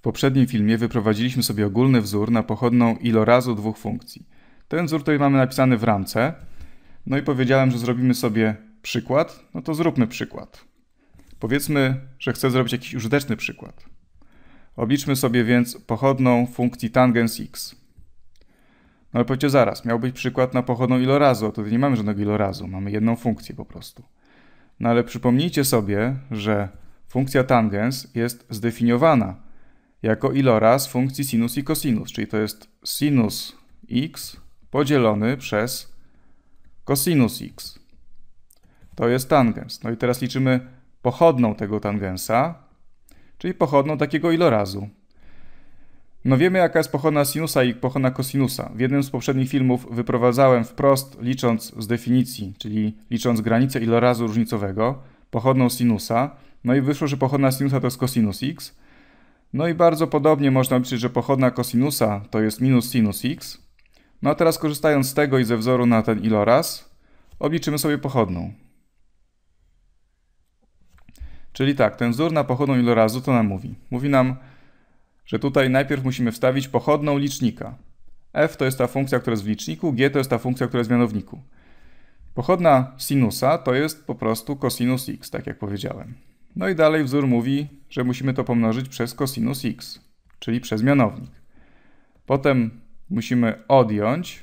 W poprzednim filmie wyprowadziliśmy sobie ogólny wzór na pochodną ilorazu dwóch funkcji. Ten wzór tutaj mamy napisany w ramce. No i powiedziałem, że zrobimy sobie przykład. No to zróbmy przykład. Powiedzmy, że chcę zrobić jakiś użyteczny przykład. Obliczmy sobie więc pochodną funkcji tangens x. No ale powiedzcie zaraz, miał być przykład na pochodną ilorazu, a tutaj nie mamy żadnego ilorazu, mamy jedną funkcję po prostu. No ale przypomnijcie sobie, że funkcja tangens jest zdefiniowana jako iloraz funkcji sinus i cosinus, czyli to jest sinus x podzielony przez cosinus x. To jest tangens. No i teraz liczymy pochodną tego tangensa, czyli pochodną takiego ilorazu. No wiemy jaka jest pochodna sinusa i pochodna kosinusa. W jednym z poprzednich filmów wyprowadzałem wprost, licząc z definicji, czyli licząc granicę ilorazu różnicowego, pochodną sinusa. No i wyszło, że pochodna sinusa to jest cosinus x, no i bardzo podobnie można liczyć, że pochodna kosinusa to jest minus sinus x. No a teraz korzystając z tego i ze wzoru na ten iloraz, obliczymy sobie pochodną. Czyli tak, ten wzór na pochodną ilorazu to nam mówi. Mówi nam, że tutaj najpierw musimy wstawić pochodną licznika. f to jest ta funkcja, która jest w liczniku, g to jest ta funkcja, która jest w mianowniku. Pochodna sinusa to jest po prostu cosinus x, tak jak powiedziałem. No i dalej wzór mówi, że musimy to pomnożyć przez cosinus x, czyli przez mianownik. Potem musimy odjąć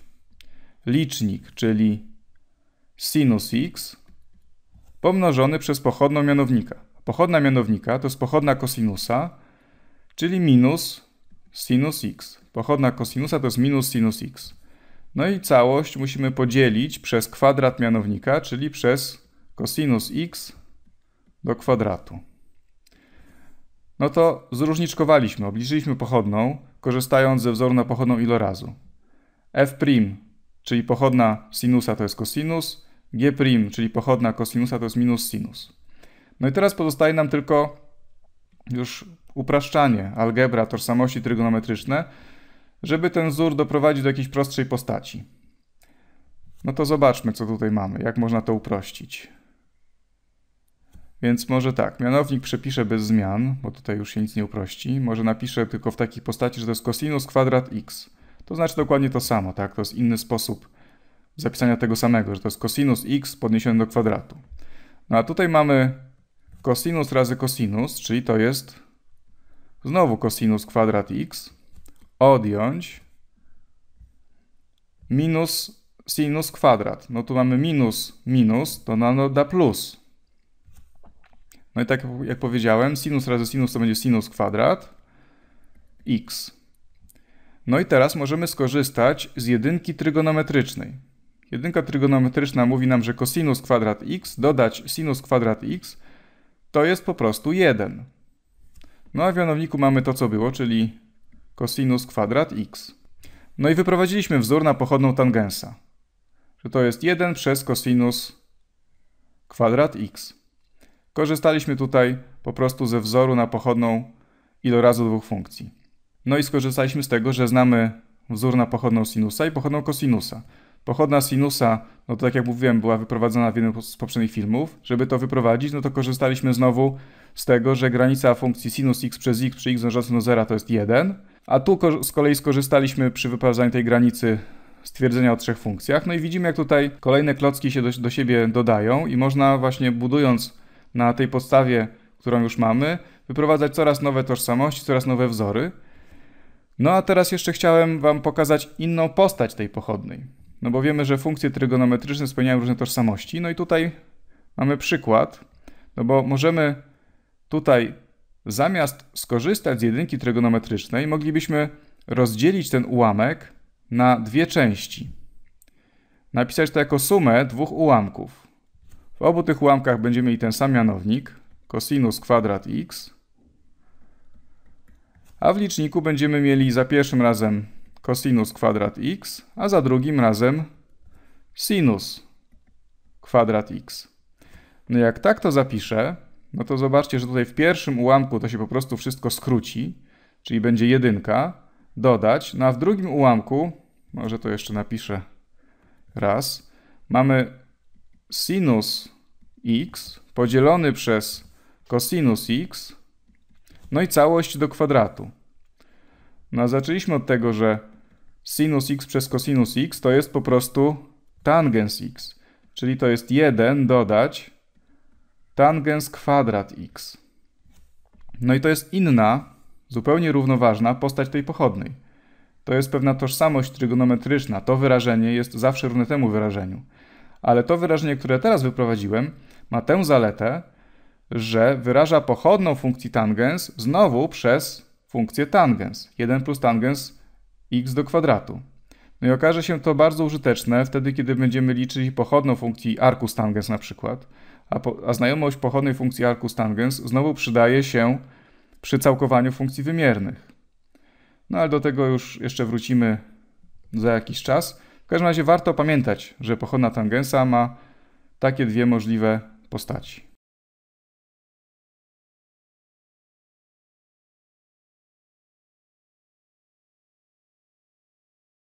licznik, czyli sinus x pomnożony przez pochodną mianownika. Pochodna mianownika to jest pochodna kosinusa, czyli minus sinus x. Pochodna kosinusa to jest minus sinus x. No i całość musimy podzielić przez kwadrat mianownika, czyli przez cosinus x do kwadratu. No to zróżniczkowaliśmy, obliczyliśmy pochodną, korzystając ze wzoru na pochodną ilorazu. f', czyli pochodna sinusa to jest kosinus, g', czyli pochodna kosinusa to jest minus sinus. No i teraz pozostaje nam tylko już upraszczanie algebra, tożsamości trygonometryczne, żeby ten wzór doprowadzić do jakiejś prostszej postaci. No to zobaczmy, co tutaj mamy, jak można to uprościć. Więc może tak, mianownik przepiszę bez zmian, bo tutaj już się nic nie uprości. Może napiszę tylko w takiej postaci, że to jest cosinus kwadrat x. To znaczy dokładnie to samo, tak? To jest inny sposób zapisania tego samego, że to jest cosinus x podniesiony do kwadratu. No a tutaj mamy cosinus razy cosinus, czyli to jest znowu cosinus kwadrat x odjąć minus sinus kwadrat. No tu mamy minus minus, to nam no da plus. No i tak jak powiedziałem, sinus razy sinus to będzie sinus kwadrat x. No i teraz możemy skorzystać z jedynki trygonometrycznej. Jedynka trygonometryczna mówi nam, że kosinus kwadrat x dodać sinus kwadrat x to jest po prostu 1. No a w mianowniku mamy to, co było, czyli kosinus kwadrat x. No i wyprowadziliśmy wzór na pochodną tangensa, że to jest 1 przez kosinus kwadrat x. Korzystaliśmy tutaj po prostu ze wzoru na pochodną ilorazu dwóch funkcji. No i skorzystaliśmy z tego, że znamy wzór na pochodną sinusa i pochodną kosinusa. Pochodna sinusa, no to tak jak mówiłem, była wyprowadzona w jednym z poprzednich filmów. Żeby to wyprowadzić, no to korzystaliśmy znowu z tego, że granica funkcji sinus x przez x przy x dążącym do zera to jest 1, a tu z kolei skorzystaliśmy przy wyprowadzaniu tej granicy stwierdzenia o trzech funkcjach. No i widzimy, jak tutaj kolejne klocki się do, do siebie dodają i można właśnie budując na tej podstawie, którą już mamy, wyprowadzać coraz nowe tożsamości, coraz nowe wzory. No a teraz jeszcze chciałem Wam pokazać inną postać tej pochodnej. No bo wiemy, że funkcje trygonometryczne spełniają różne tożsamości. No i tutaj mamy przykład, no bo możemy tutaj zamiast skorzystać z jedynki trygonometrycznej, moglibyśmy rozdzielić ten ułamek na dwie części. Napisać to jako sumę dwóch ułamków. W obu tych ułamkach będziemy mieli ten sam mianownik, cosinus kwadrat x, a w liczniku będziemy mieli za pierwszym razem cosinus kwadrat x, a za drugim razem sinus kwadrat x. No jak tak to zapiszę, no to zobaczcie, że tutaj w pierwszym ułamku to się po prostu wszystko skróci, czyli będzie jedynka, dodać, no a w drugim ułamku, może to jeszcze napiszę raz, mamy sinus x podzielony przez cosinus x, no i całość do kwadratu. No a zaczęliśmy od tego, że sinus x przez cosinus x to jest po prostu tangens x, czyli to jest 1 dodać tangens kwadrat x. No i to jest inna, zupełnie równoważna postać tej pochodnej. To jest pewna tożsamość trygonometryczna. To wyrażenie jest zawsze równe temu wyrażeniu ale to wyrażenie, które teraz wyprowadziłem, ma tę zaletę, że wyraża pochodną funkcji tangens znowu przez funkcję tangens. 1 plus tangens x do kwadratu. No i okaże się to bardzo użyteczne wtedy, kiedy będziemy liczyli pochodną funkcji arcus tangens na przykład, a, po, a znajomość pochodnej funkcji arcus tangens znowu przydaje się przy całkowaniu funkcji wymiernych. No ale do tego już jeszcze wrócimy za jakiś czas. W każdym razie warto pamiętać, że pochodna tangensa ma takie dwie możliwe postaci.